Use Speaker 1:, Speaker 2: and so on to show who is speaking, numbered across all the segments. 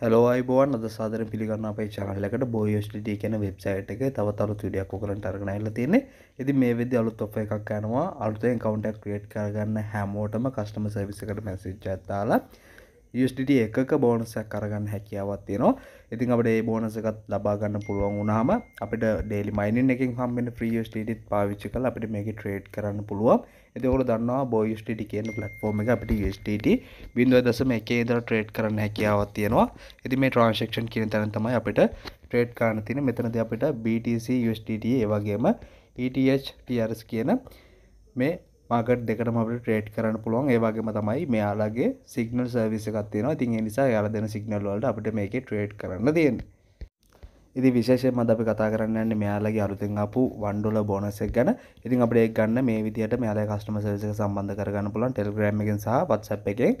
Speaker 1: Hello අයිබෝන් අද සාදර පිළිගන්න අපේ චානල්ලකට බෝයෝෂ්ටිය කියන වෙබ්සයිට් එක තව තලුත් විඩියක් ඔකරට අරගෙනයිල්ල තියන්නේ එති මේ වෙද අලුත් ඔප එකක් යනවා අලුතෙන් කවන්ටක් ක්‍රියට් කරගන්න හැමෝටම කස්ටම සවිසකට මැසිච්චත්තාලා USDT එකක බෝනසක් කරගන්න හැකියාවත් තියෙනවා ඉතින් අපට ඒ බෝනසකත් ලබාගන්න පුළුවන් වුණහම අපිට ඩේලි මයිනින් එකින් හම්බෙන ්‍රීස්ටත් පාවිච්චි කල අපිට මේක ට්‍රේඩ් කරන්න පුළුවන් එතකොට දන්නවා බෝයිස්ටට කියන පලට්ෆෝර්ම එක අපිට ස්ටට බින්දුව දසම එකේ දර ට්‍රේඩ් කරන්න හැකියාවත් තියෙනවා ඇති මේ ට්‍රන්ශක්ෂන් කියන තැන තමයි අපිට ට්‍රේඩ් කාන තින මෙතනද අපිට BTC USDT ඒවගේම ETH TRS කියන මේ මාකට් දෙකටම අපට ට්‍රේඩ් කරන්න පුළුවන් ඒ වගේම තමයි මෙයාලගේ සිගනල් සර්විස් එකක් තියෙනවා ඉතින් ඒ නිසා යාලා දෙන සිගනල් වලට අපිට මේකේ ට්‍රේඩ් කරන්න තියෙන්නේ ඉති විශේෂයෙන්ම අපි කතා කරන්න යන්නේ මෙයාලගේ අලුතෙන් ආපු 1 ඩොලර් බෝනස් එක ගැන. ඉතින් අපිට ඒක ගන්න මේ විදියට මෙයාලගේ කස්ටමර් සර්විස් එක සම්බන්ධ කරගන්න පුළුවන් Telegram එකෙන් සහ WhatsApp එකෙන්.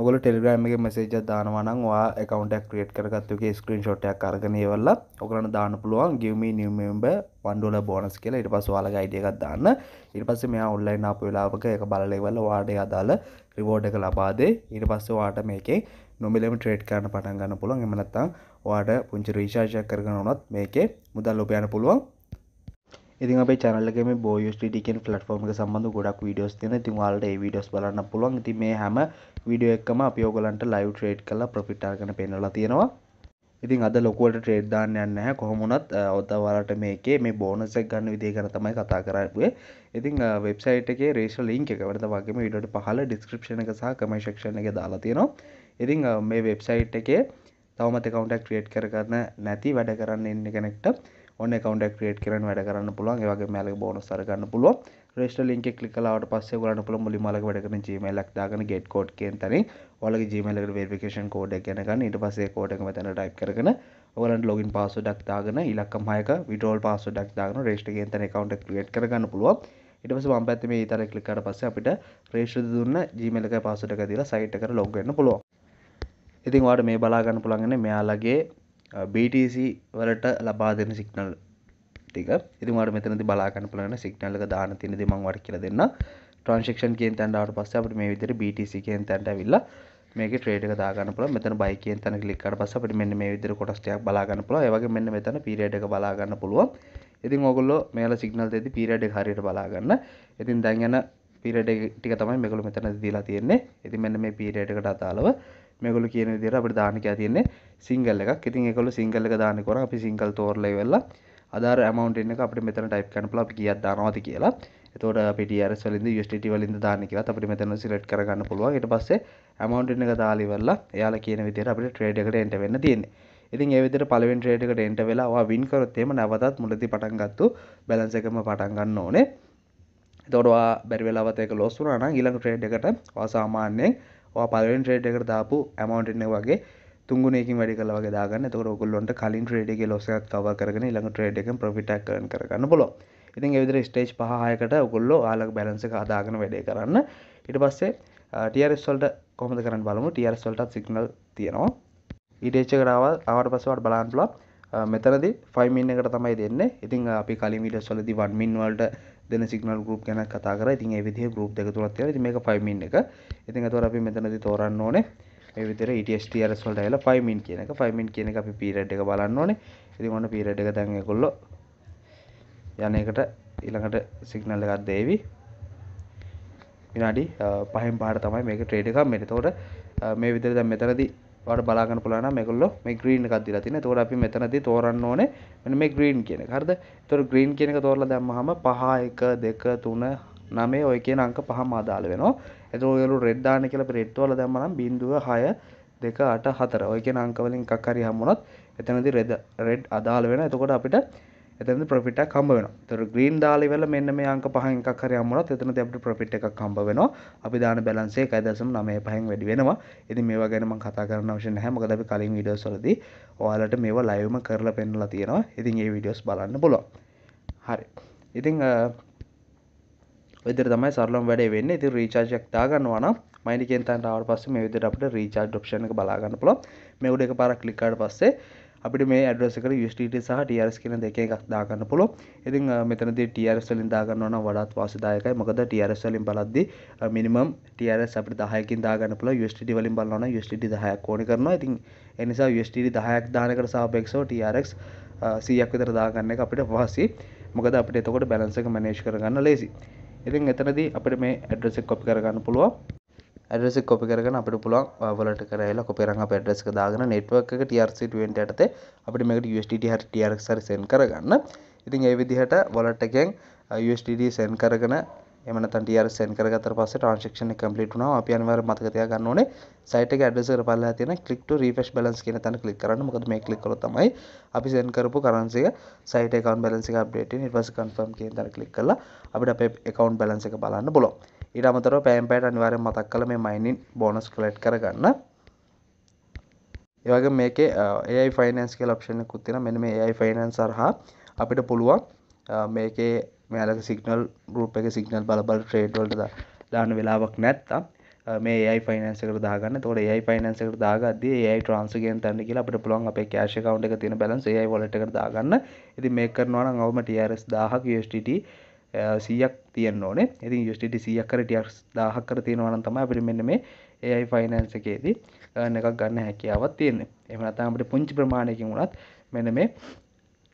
Speaker 1: ඔගොල ටෙල්ග්‍රෑම් එක මෙසේජ දානවනම් වා එකකවන්ට ක්‍රේට් කරගත්තුගේ ස්ක්‍රීන් ෂොට්ටයක් කරගනයවල්ල ඔකරන දාන පුළුවන් ගිවමි නිවමම්බ වන්ඩෝල බෝනස් කියලා ඉට පස් වාලග අයිඩියකක් දාන්න ඉට පස්ස මෙයා ඔන්ලයින් අප වෙලාවක එක බලලෙවල්ල වාඩය අදාල රිවෝඩ් එක ලබාදේ ඉට පස්ස වාට මේකේ නොමිලම ට්‍රේඩ් කරන පටන් ගන්න පුළුවන් එමනත්තම් ඔයාට පුංචි රීශාෂයක් කරගන්න ඕනොත් මේකේ මුදල් ලොපයන පුළුවන් ඉතින් අපේ channel එකේ මේ BoYouTD කියන platform එක සම්බන්ධව ගොඩක් videos තියෙනවා. ඉතින් ඔයාලට ඒ videos බලන්න පුළුවන්. ඉතින් මේ හැම video එකකම අපි ඔයගලන්ට live trade කරලා profit අරගෙන පෙන්වලා තියෙනවා. ඉතින් අද ලොකුවට ට්‍රේඩ් දාන්න යන්නේ නැහැ. කොහොම වුණත් ඔත ඔයාලට මේකේ මේ bonus එක ගන්න විදිය ගැන තමයි කතා කරන්නේ. ඉතින් වෙබ්සයිට් එකේ රේෂල් ලින්ක් එක වැඩත වගේම වීඩියෝට පහළ ඩිස්ක්‍රිප්ෂන් එක සහ කමෙන්ට් සෙක්ෂන් එකේ දාලා තියෙනවා. ඉතින් මේ වෙබ්සයිට් එකේ තවමත් account එක create කරගන්න නැති වැඩ කරන්න ඉන්න කෙනෙක්ට ඔන්න කවන්ට ක්‍රේට් කරන වැඩ කරන්න පුළුවන් ඒවගේ මැල බෝනස් සරගන්න පුළුව රේෂ්ට ලින්ක කලිකලාට පස්සේ ගලන්න පුළ මුලි මලක වැඩකන ජීමලක් දාගන ගෙට් කෝඩ් කියෙන් තන ඔලගේ ජීමලක වේිකේෂන් කෝඩ් ගැනගන්න ඉට පසේ කෝඩක තැන ටයි් කරන ඔලන් ලොගින් පාසු ඩක්තාගන ඉලක්කම් හයක විටෝල් පාසු ඩක්දාගන රේෂ්ට ගතන කවන්ට ක්‍රේට් කරගන්න පුළුව ඉටස වම්පැත්ම තර කලිකට පස්ස අපිට ප්‍රේෂ්ද දුන්න ජීමලක පාසුටක දිලා සයිට්ක ලොගන්න පුළුව ඉතින් වාට මේ බලාගන්න පුළන්ගෙන මෙයාලගේ බීටසි වලට ලබා දෙන සික්නල් ටික ඉතිමට මෙතනති බලාගන්න පුලන සික්නල්ලක දාන තිනද මංවට කියල දෙන්න ට්‍රන්ශක්ෂන් කියෙන් තැන්ට පස්ස අපට මේ විතර බටසි කියෙන් තැන්ට විල්ල මේක ට්‍රේඩ දාගන පුල මෙත බයික තන ලික්කට පස පට මෙන්න මේ විදිර කොටස්ටයක් බලාගන්න පුල ඒවගේ මෙන්න මෙතන පිරිඩක බලාගන්න පුළුවන් ඉතින් ඔගොල්ලො මේල සිගනල් ඇති පිරිඩ හරියට බලාගන්න ඉතින් දැන්ගන පිරඩ ටික තමයි මෙකළු මෙතන දීලා තියෙන්නේ ඉති මෙන්න මේ පිරිඩකට අතාලව මේගොල්ලෝ කියන විදිහට අපිට දාන්න කියලා තියෙන්නේ සිංගල් එකක්. ඉතින් ඒගොල්ලෝ සිංගල් එක දාන්න කරා අපි සිංගල් තෝරලා ඉවරලා අදාර amount එක අපිට මෙතන type කරන්න පුළුවන් අපි කීයක් දානවද කියලා. එතකොට අපි TRS වලින්ද USDT වලින්ද දාන්න කියලාත් අපිට මෙතන select කරගන්න පුළුවන්. ඊට පස්සේ amount එක දාලා ඉවරලා එයාලා කියන විදිහට අපිට trade එකට enter වෙන්න තියෙන්නේ. ඉතින් ඒ විදිහට පළවෙනි ට්‍රේඩ් එකට එන්ටර් වෙලා ඔයා වින් කරොත් එහෙම නැවතත් මුලදී පටන් ගත්තු බැලන්ස් එකම පටන් ගන්න ඕනේ. එතකොට ඔයා බැරි වෙලාවත් ඒක ලොස් වුණා නම් ඊළඟ ට්‍රේඩ් එකට ඔයා සාමාන්‍යයෙන් පලවෙන් ට්‍රේඩ් එකට දාපු ඇමවන්ටන වගේ තුගුණනකින් වැඩි කල වගේ දාගන්න තොර ඔකුල්ලොන්ට කලින් ට්‍රේඩගේ ලොසයක් කව කරන ළඟ ට්‍රේඩක ප්‍රිටක් කරන්න බොලො ඉතින් එවිදිර ස්ටේජ් පහයකට ඔකුල්ලෝ ආලක් බැලන්සක අදාගන වැඩේ කරන්න ඉට පස්සේ ටියරස්වල්ට කොමද කරන්න බලමු ටියර්ස්වල්ටත් සිගනල් තියෙනවා ඉඩේච්ච කරාවල් අවට පසවට බලාන්ටලක් මෙතනදි ෆයිමින් එකට තමයි දෙන්න ඉතින් අපි කලින් විට සොලදි වන්මින් වල්ට දෙන සිගනල් ගුප් ගැන කතාර ඉතින් විදි ගුප් එක තුරත් ති මේක පයිමින් එක ඉතින් තොර අපි මෙතනති තෝරන්න ඕන විතර ඉටස්ට අරස්වල්ට ඇල පයිමින් කියන එක ෆයිමින් කියන අපි පිරට් එක බලන්න ඕන ඉති ඔන්න පිරට් එක දැන් කොල්ල යන එකට ඉළඟට සිගනල් එකත් දේවි විනාඩි පහම් පාට තමයි මේක ට්‍රේඩ එකක් මෙට තෝට මේ විතර දැම් මෙතරදි වාට බලාගන්න පුලන මෙකොල්ල මේ ග්‍රීන් එකක් දිලා තියෙන. ඒතකොට අපි මෙතනදී තෝරන්න ඕනේ මෙන්න මේ ග්‍රීන් කියන එක. හරිද? ඒතකොට ග්‍රීන් කියන එක තෝරලා දැම්මහම 5 1 2 3 9 ඔය කියන අංක පහම අදාළ වෙනවා. එතකොට ඔයලු රෙඩ් දාන්න කියලා අපි රෙඩ් වල දැම්මනම් 0 6 2 8 4 ඔය කියන අංක වලින් එකක් හරි හම්බුනොත් එතනදී රෙඩ් රෙඩ් අදාළ වෙනවා. එතකොට අපිට එතනද ප්‍රොෆිට් එකක් හම්බ වෙනවා. ඒතර green දාලා ඉවරලා මෙන්න මේ අංක පහෙන් එකක් හරි හම්බ වුණොත් එතනදී අපිට ප්‍රොෆිට් එකක් හම්බ වෙනවා. අපි දාන බැලන්ස් එක 1.95න් වැඩි වෙනවා. ඉතින් මේවා ගැන මම කතා කරන්න අවශ්‍ය නැහැ. මොකද අපි කලින් වීඩියෝස් වලදී ඔයාලට මේවා ලයිව්ම කරලා පෙන්නලා තියෙනවා. ඉතින් ඒ වීඩියෝස් බලන්න පුළුවන්. හරි. ඉතින් විදිර තමයි සරලම් වැඩේ වෙන්න ඉති රීචාර්ජයක් දාගන්නවන මයිනිකෙන්තන්ට ආවට පස්සේ මේ විදිහට අපිට රීචාර්ජ් ඔප්ෂන් එක බලා ගන්න පුළුවන් මේ උඩ එක පාරක් ක්ලික් කරලා පස්සේ අපිට මේ ඇඩ්‍රසක ස්ට සහ ටියර්ස් කියන දෙක එකක් දාගන්න පුළො ඉතින් මෙතනද ටියර්ස්ලින් දාගන්නවන වඩත් වාසදායකයි මකද ටියර්ස්ලින් බලද්දි මිනිමම් ටියර්ස් අපට දහයකින් දාගන්න පුළ ස්ටි වලින් බලන්න ස්ටි දහයක් ඕන කරන ඉතින් එනිසා ස්ටි දහයක් දානකට සාපෙක්ෂෝ ටරක් සියක් විතර දාගන්න එක අපිට වාසි මොකද අපිට එතකොට බැලන්සක මනේෂ් කරගන්න ලේසි ඉතින් එතනදී අපිට මේ ඇඩ්‍රසෙක් කොපි කරගන්න පුළුවන් అడ్రస్కి కాపీ కరగానే అప్పుడు పులా వాలెట్ కరాయిలా కాపీ करेगा आप एड्रेस के ದಾಗನ ನೆಟ್ವರ್ಕ್ ಗೆ ಟಿಆರ್ಸಿ 20 ಆಟತೆ අපිට මේකට USDT හරි TRX හරි සෙන්ඩ් කරගන්න. ඉතින් ඒ විදිහට wallet එකෙන් USDT සෙන්ඩ් කරගෙන එහෙම නැත්නම් TRX සෙන්ඩ් කරගත්තට පස්සේ transaction එක complete වුණාම අපි අනිවාර්යයෙන් මතක තියාගන්න ඕනේ site එකේ address එක පල්ලෙහා තියෙන click to refresh balance කියන තැන click කරන්න. මොකද මේ click කළොත් තමයි අපි send කරපු currency එක site account balance එක update වෙන. ඊට පස්සේ confirm කියන තැන click කළා අපිට අපේ account balance එක බලන්න පුළුවන්. ඊට අමතරව පෑම් පෑට අනිවාරෙන් මතක් කළ මේ මයිනින් බෝනස් කලට් කරගන්න ඒවගේ මේක ඒයි ෆයිනන්ස් කෙල් ඔප්ෂණ කුත්තින මෙන මේ ඒයි ෆයිනන්ස් සරහා අපිට පුළුවන් මේකේ මේලක සිගනල් රූප එක සිගනල් බලබල ට්‍රේඩ්වල්ට දාන වෙලාවක් නැත්තම් මේ ඒයි ෆයිනන්සකට දාගන්න තොට ඒයි ෆයිනන්සකට දාගද ඒයි ට්‍රන්සගෙන් තන්න කියලා අපට පුළොන් අප කෑශ කවන්් එක තින බැලන්ස ඒයි වලට දාගන්න ඉති මේ කරනවන අවම ටRS දාහක් ස්ටට සීයක් තියන්න ඕනේ ඉතින් යුස්ටි සියක්කරටියක්ස් දාහක්කර තියෙනවන තම අපිට මෙන්න මේ ඒයි ෆයිනන්ස එකේදී එකක් ගන්න හැකියාවත් තියන්න එමනතාමට පුංචි ප්‍රමාණයකින් වුණත් මෙන මේ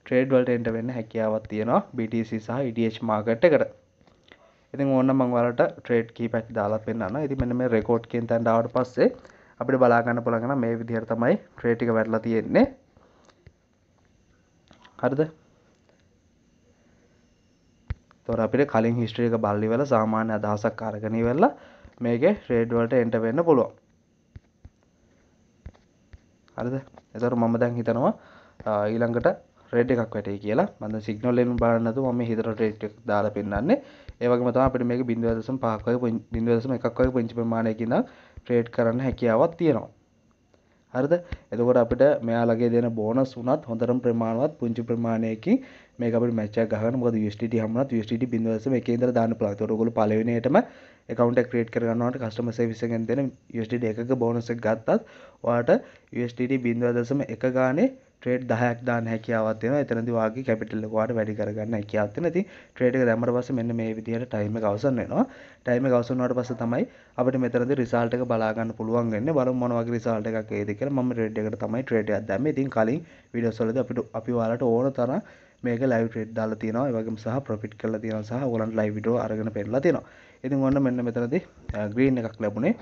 Speaker 1: ට්‍රේඩ්වල්ටෙන්ට වෙන්න හැකියාවත් තියෙනවා BTC සහ ඉඩH මාගට්ට කර ඉතින් ඕන්න මංවලට ට්‍රේඩ් කී පැක් දාලත් වෙන්න ඉති මෙන මේ රෙකෝඩ් කෙන් තැන් ඩවට පස්සේ අපිට බලාගන්න පුළගෙන මේ විදිහර තමයි ට්‍රේටික වැඩලා තියෙන්නේ හරිද තොර අපිට කලින් හිස්ට්‍රිය එක බල්ලිවල සාමාන්‍ය අදහසක් අරගනී වෙල්ල මේක ට්‍රේඩ්වලට එන්ට වෙන්න පුළුවන් හරිද එතර මම දැන් හිතනවා ඊළඟට රෙඩ් එකක් වැටේ කියලා මඳ සිගනල්ලෙන් බාන්නතු ම හිතර ටෙට් දාල පෙන්න්නන්නේ ඒවගේ මත අපට මේ බින්දුවදසම් පාකය බින්දුවදසම එකක්වයි පංචි ප්‍රමාණයකින්න ට්‍රේඩ් කරන්න හැකියාවත් තියෙනවා හරිද එතකොට අපිට මෙයාලගේ දෙන බෝනස් වුණත් හොඳරම් ප්‍රමාණවත් පුංචි ප්‍රමාණයකින් මේක අපිට මැච්චක් ගහන්න මොකද USDT හැමනත් USDT 0.1 මේකේ ඉඳලා දාන්න පුළුවන්. ඒතකොට ඔයගොල්ලෝ පළවෙනියටම account එක create කරගන්නවාට customer service එකෙන් දෙන USDT එකක බෝනස් එක ගත්තත් ඔයාට USDT 0.1 ගානේ ට්‍රේඩ් 10ක් දාන්න හැකියාවක් තියෙනවා. එතනදී වාගේ කැපිටල් එක වාට වැඩි කරගන්න හැකියාවක් තියෙනවා. ඉතින් ට්‍රේඩ් එක දැම්මට පස්සේ මෙන්න මේ විදිහට ටයිම් එක අවසන් වෙනවා. ටයිම් එක අවසන් වුණාට පස්සේ තමයි අපිට මෙතනදී රිසල්ට් එක බලා ගන්න පුළුවන් වෙන්නේ. බලමු මොන වගේ රිසල්ට් එකක් එයිද කියලා. මම ට්‍රේඩ් එකට තමයි ට්‍රේඩ් එකක් දැම්මේ. ඉතින් කලින් වීඩියෝස් වලදී අපිට අපි ඔයාලට ඕන තරම් මේක ලයිව් ට්‍රේඩ් දාලා තියෙනවා. ඒ වගේම සහ ප්‍රොෆිට් කරලා තියෙනවා සහ ඔයාලන්ට ලයිව් වීඩියෝ අරගෙන පෙන්නලා තියෙනවා. ඉතින් ඔන්න මෙන්න මෙතනදී ග්‍රීන් එකක් ලැබුණේ.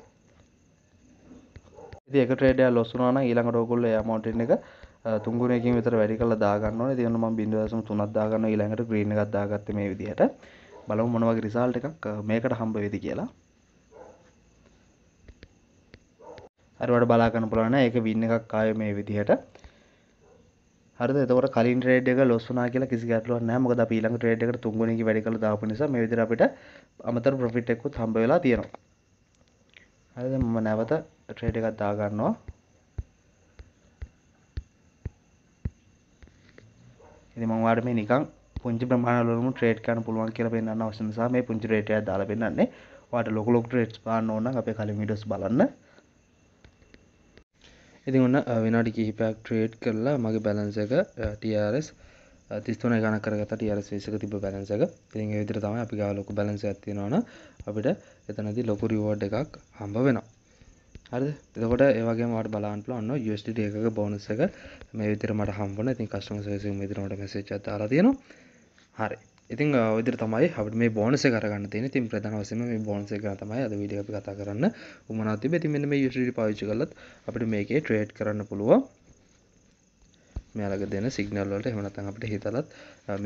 Speaker 1: ඉතින් එක ට්‍රේඩ් එක ලොස් වුණා නම් ඊළඟට ඔයගොල්ලෝ ඒ අමවුන්ට් එක තුන්ගුණ එකින් විතර වැඩි කරලා දාගන්න ඕනේ. ඉතින් මම බින්දුවසම 3ක් දාගන්නවා ඊළඟට green එකක් දාගත්තේ මේ විදිහට. බලමු මොන වගේ result එකක් මේකට හම්බ වෙයිද කියලා. හරිවට බලා ගන්න පුළුවන් නෑ. ඒක win එකක් ආවේ මේ විදිහට. හරිද එතකොට කලින් ට්‍රේඩ් එක ලොස් වුණා කියලා කිසි ගැටලුවක් නැහැ මොකද අපි ඊළඟ ට්‍රේඩ් එකට තුන්වෙනිකේ වැඩි කරලා දාපු නිසා මේ විදිහට අපිට අමතර ප්‍රොෆිට් එකකුත් හම්බ වෙලා තියෙනවා හරිද මම නැවත ට්‍රේඩ් එකක් දා ගන්නවා ඉතින් මම ඔයාලට මේ නිකන් පුංචි ප්‍රමාණවලම ට්‍රේඩ් කරන්න පුළුවන් කියලා පෙන්වන්න අවශ්‍ය නිසා මේ පුංචි රේට් එකක් දාලා පෙන්වන්නේ. ඔයාලට ලොකු ලොකු ට්‍රේඩ්ස් බලන්න ඕන නම් අපේ කලින් වීඩියෝස් බලන්න. ඉතින් ඔන්න විනාඩි කිහිපයක් ට්‍රේඩ් කරලා මගේ බැලන්ස් එක TRS 33 ගණන් කරගත්තා TRS 20ක තිබ්බ බැලන්ස් එක. ඉතින් ඒ විදිහට තමයි අපි ගාව ලොකු බැලන්ස් එකක් තියෙනවනම් අපිට එතනදී ලොකු රිවෝඩ් එකක් හම්බ වෙනවා. හරි එතකොට ඒවගේ මට බලන්න පුළුවන් USDT එකක බෝනස් එක මේ විදිහට මට හම්බ වුණා. ඉතින් කස්ටමර් සර්විස් එකේ විදිහට මට මෙසේජ් එකක් දාලා තියෙනවා. හරි. ඉතින් විදිර තමයි අපට මේ බෝනස කරන්න තියෙන තින් ප්‍රධාන වශයෙන් මේ බෝනස එක තමයි අද වීඩියෝ අපි කතා කරන්න උමනා තිබෙ. ඉතින් මෙන්න මේ YouTube පාවිච්චි කළත් අපිට මේකේ ට්‍රේඩ් කරන්න පුළුවන්. මෙයාලක දෙන සිග්නල් වලට එහෙම නැත්නම් අපිට හිතලත්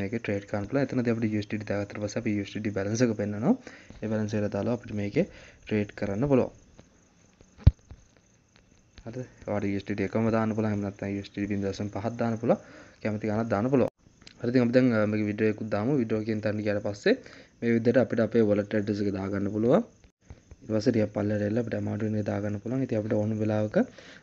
Speaker 1: මේකේ ට්‍රේඩ් කරන්න පුළුවන්. එතනදී අපිට USDT දාගත්තට පස්සේ අපි USDT බැලන්ස් එක පෙන්වනවා. ඒ බැලන්ස් එක දාලා අපිට මේකේ ට්‍රේඩ් කරන්න පුළුවන්. හරි ඔයාලට USDT e එකම දාන්න පුළුවන් එහෙම නැත්නම් USDT e 0.5ක් දාන්න පුළුවන් කැමති ගණනක් දාන්න පුළුවන් හරි ඉතින් අපි දැන් මේක වීඩියෝ එකකුත් දාමු වීඩියෝ එකෙන් තැන්න ගියාට පස්සේ මේ විදිහට අපිට අපේ wallet address එක දාගන්න පුළුවන් ඊට පස්සේ ටිකක් පල්ලෙට එල්ල අපිට amount එක දාගන්න පුළුවන් ඉතින් අපිට ඕන වෙලාවක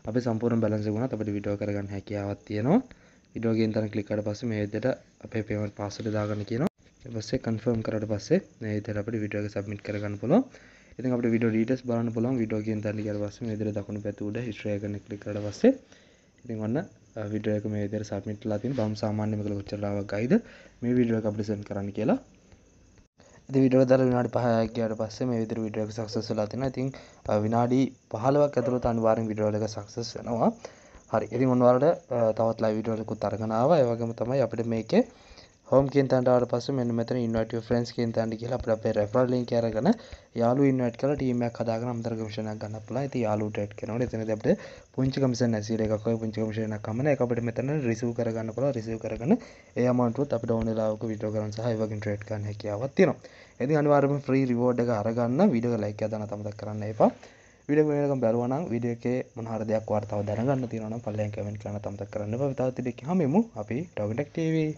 Speaker 1: අපේ සම්පූර්ණ balance එක වුණත් අපිට වීඩියෝ කරගන්න හැකියාවක් තියෙනවා වීඩියෝ එකෙන් තැන ක්ලික් කරලා පස්සේ මේ විදිහට අපේ payment password දාගන්න කියනවා ඊට පස්සේ confirm කරාට පස්සේ මේ විදිහට අපිට වීඩියෝ එක submit කරගන්න පුළුවන් ඉතින් අපිට වීඩියෝ ඩීටේල්ස් බලන්න පුළුවන් වීඩියෝ කියන තැනට ගියාට පස්සේ මේ විදිහට දකුණු පැත්ත උඩ හිස්ටරි එකෙන් ක්ලික් කරලා පස්සේ ඉතින් ඔන්න වීඩියෝ එක මේ විදිහට සබ්මිට් වෙලා තියෙන බම් සාමාන්‍ය මේකල කොච්චර ලාවක් ගයිද මේ වීඩියෝ එක අපිට සෙන්ඩ් කරන්න කියලා ඉතින් වීඩියෝ එක දාලා විනාඩි 5ක් ගියාට පස්සේ මේ විදිහට වීඩියෝ එක සක්සස් වෙලා තියෙනවා ඉතින් විනාඩි 15ක් ඇතුළත අනිවාර්යෙන් වීඩියෝ එක සක්සස් වෙනවා හරි ඉතින් ඔන්න ඔයාලට තවත් ලයිව් වීඩියෝ එකකුත් අරගෙන ආවා ඒ වගේම තමයි අපිට මේකේ හෝම් කියෙන් තන්ට ආට පස මෙ මෙත ඉන්වට ෆරන්ස් කියෙන් තන්ට කියලා අප අපේ රැපල් ලින් කරගන යාලු ඉන්වට කල ටීමක් කදාගන අන්තර්කමශණ ගන්න පුලා ඇති යාලුටට කන එතන දැට පුංචිකමස නැසිරකක් පුංචිකමශයන කමන අපට මෙතන රිසූ කරගන්න පුලා රිසව කරගන ඒමන්ටුත් අප ඩවනලාවක විටෝ කරන් සහයවගින් ට්‍රේට් කන හැකියාවත් තියෙනවා ඇති අනිවාර්ම ්‍රී රිවෝඩ් අරගන්න විඩිය ලයික දන තමත කරන්න එපා විඩක බැලවන විඩියකේ මහරදයක් වාර්තාව දැනගන්න තියන පල්ලයකමෙන් කන තමත කරන්න විතාතිලෙක් හමමු අපි ටවඩක්ටවේ